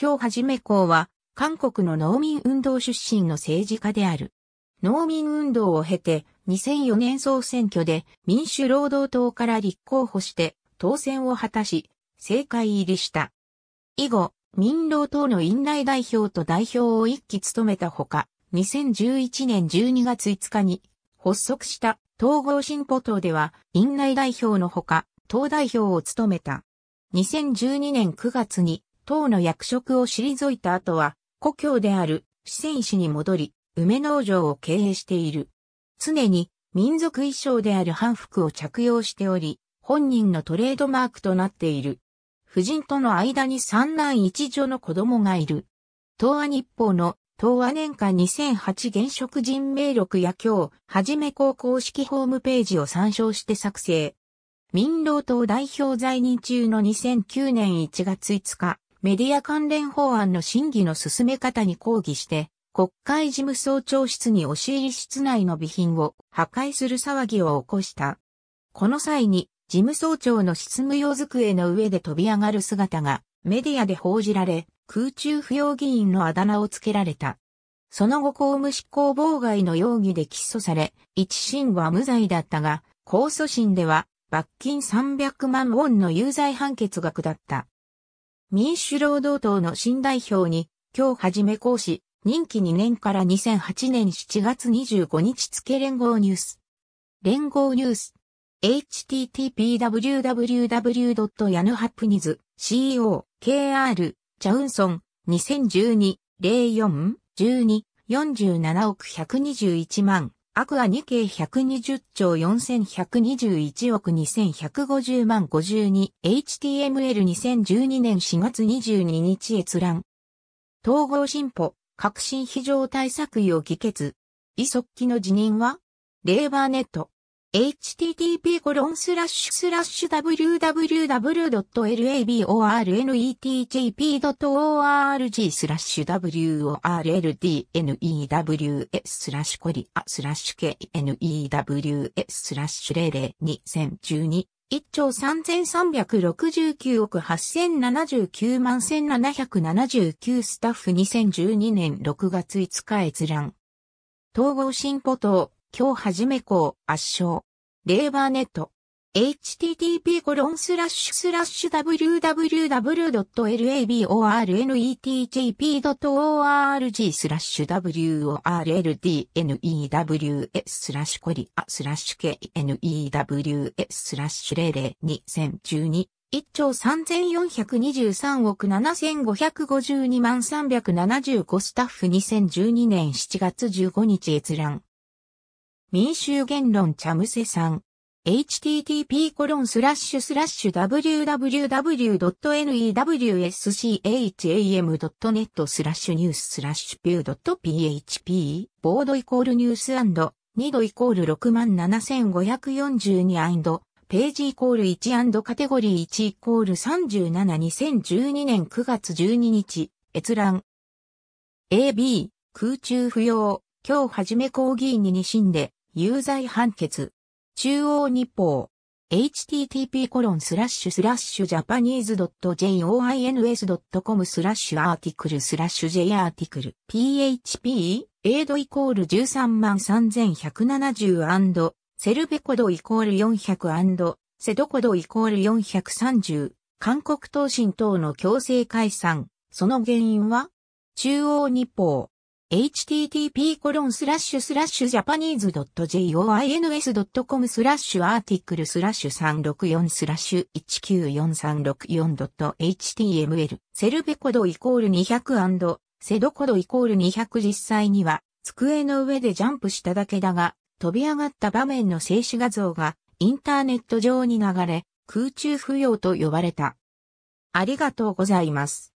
今日はじめ公は、韓国の農民運動出身の政治家である。農民運動を経て、2004年総選挙で民主労働党から立候補して当選を果たし、政界入りした。以後、民労党の院内代表と代表を一期務めたほか、2011年12月5日に発足した統合進歩党では院内代表のほか、党代表を務めた。2012年9月に党の役職を退いた後は、故郷である四川市に戻り、梅農場を経営している。常に民族衣装である半服を着用しており、本人のトレードマークとなっている。夫人との間に三男一女の子供がいる。東亜日報の東亜年間2008現職人名録や今日、はじめ高校式ホームページを参照して作成。民労党代表在任中の2009年1月5日、メディア関連法案の審議の進め方に抗議して、国会事務総長室に押し入り室内の備品を破壊する騒ぎを起こした。この際に、事務総長の執務用机の上で飛び上がる姿が、メディアで報じられ、空中不要議員のあだ名をつけられた。その後公務執行妨害の容疑で起訴され、一審は無罪だったが、控訴審では罰金300万ウォンの有罪判決が下った。民主労働党の新代表に、今日はじめ講師、任期2年から2008年7月25日付連合ニュース。連合ニュース。http://www.yanuhapniz.co.kr チャウンソン2012-04-12-47億121万アクア2系120兆4121億2150万 52HTML2012 年4月22日閲覧。統合進歩、革新非常対策意を議決。イ速ッの辞任はレーバーネット。http://www.labornet.jp.org スラッシュ worldnews スラッシュコリアスラッシュ KNEWS スラッシュ002012 1兆3369億8079万1779スタッフ2012年6月5日閲覧。統合進歩党今日はじめこう、圧勝。レーバーネット。http コロンスラッシュスラッシュ w w w l a b o r n e t j p o r g スラッシュ worldnews スラッシュコリアスラッシュ k n e w s スラッシュ002012一兆3423億7552万375スタッフ2012年7月15日閲覧。民衆言論チャムセさん。http コロンスラッシュスラッシュ www.newscham.net スラッシュニューススラッシュピュー .php ボードイコールニュース &2 度イコール67542ページイコール1カテゴリー1イコール372012年9月12日閲覧 AB 空中不要今日はじめ講議員に2審で有罪判決。中央日報。http コロンスラッシュスラッシュジャパニーズ .joins.com スラッシュアーティクルスラッシュ j アーティクル php エイドイコール13万3170セルベコドイコール400セドコドイコール430韓国東進等の強制解散その原因は中央日報 http://japanese.joins.com スラッシュアーティクルスラッシュ364スラッシュ 194364.html セルベコドイコール200セドコドイコール200実際には机の上でジャンプしただけだが飛び上がった場面の静止画像がインターネット上に流れ空中浮揚と呼ばれた。ありがとうございます。